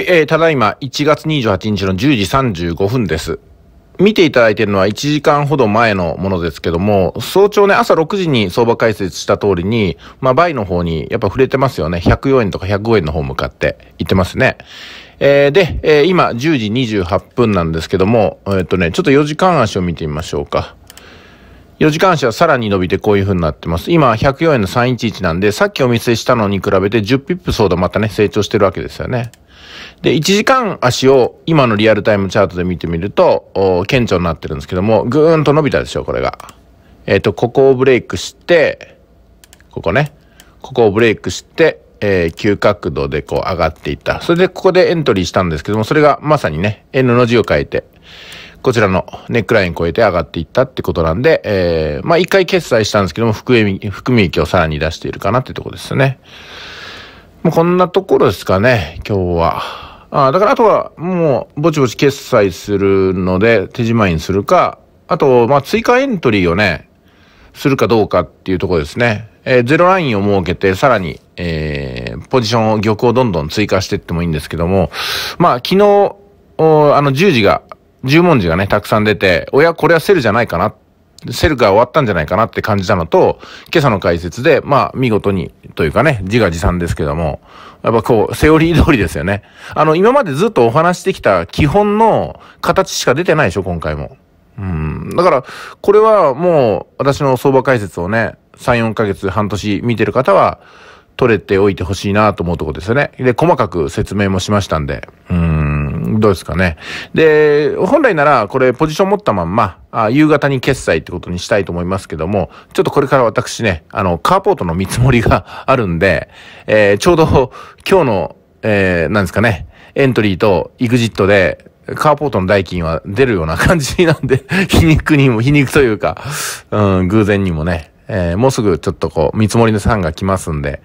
はい、えー、ただいま1月28日の10時35分です。見ていただいているのは1時間ほど前のものですけども、早朝ね、朝6時に相場解説した通りに、まあ、倍の方にやっぱ触れてますよね。104円とか105円の方向かって行ってますね。えー、で、えー、今10時28分なんですけども、えー、っとね、ちょっと4時間足を見てみましょうか。4時間足はさらに伸びてこういう風になってます。今、104円の311なんで、さっきお見せしたのに比べて10ピップ相当またね、成長してるわけですよね。で、1時間足を今のリアルタイムチャートで見てみると、顕著になってるんですけども、ぐーんと伸びたでしょ、これが。えっ、ー、と、ここをブレイクして、ここね。ここをブレイクして、えー、急角度でこう上がっていった。それでここでエントリーしたんですけども、それがまさにね、N の字を変えて、こちらのネックライン超えて上がっていったってことなんで、えー、まあ一回決済したんですけども、含み、含み益をさらに出しているかなってとこですね。もうこんなところですかね、今日は。ああ、だからあとはもうぼちぼち決済するので手仕まいにするか、あと、まあ、追加エントリーをね、するかどうかっていうとこですね。えー、ゼロラインを設けて、さらに、えー、ポジションを、玉をどんどん追加していってもいいんですけども、まあ、昨日、あの、10時が十文字がね、たくさん出て、おや、これはセルじゃないかな。セルが終わったんじゃないかなって感じたのと、今朝の解説で、まあ、見事に、というかね、自画自賛ですけども、やっぱこう、セオリー通りですよね。あの、今までずっとお話してきた基本の形しか出てないでしょ、今回も。うん。だから、これはもう、私の相場解説をね、3、4ヶ月、半年見てる方は、取れておいてほしいなと思うとこですよね。で、細かく説明もしましたんで。うん。どうですかね。で、本来ならこれポジション持ったまんま、あ夕方に決済ってことにしたいと思いますけども、ちょっとこれから私ね、あの、カーポートの見積もりが あるんで、えー、ちょうど今日の、えー、なんですかね、エントリーとエグジットで、カーポートの代金は 出るような感じなんで、皮肉にも、皮肉というか、うん、偶然にもね、えー、もうすぐちょっとこう、見積もりの3が来ますんで、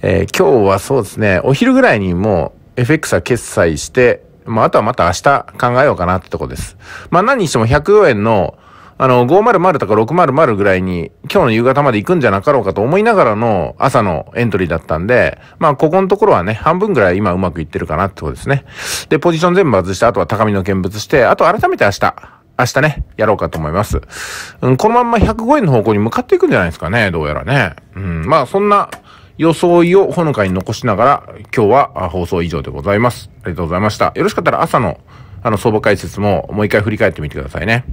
えー、今日はそうですね、お昼ぐらいにもう FX は決済して、まあ、あとはまた明日考えようかなってとこです。まあ、何にしても104円の、あの、500とか600ぐらいに、今日の夕方まで行くんじゃなかろうかと思いながらの朝のエントリーだったんで、まあ、ここのところはね、半分ぐらい今うまくいってるかなってことですね。で、ポジション全部外して、あとは高みの見物して、あと改めて明日、明日ね、やろうかと思います。うん、このまんま105円の方向に向かっていくんじゃないですかね、どうやらね。うん、まあ、そんな装いをほのかに残しながら、今日は放送以上でございます。ありがとうございました。よろしかったら朝の、あの、相場解説ももう一回振り返ってみてくださいね。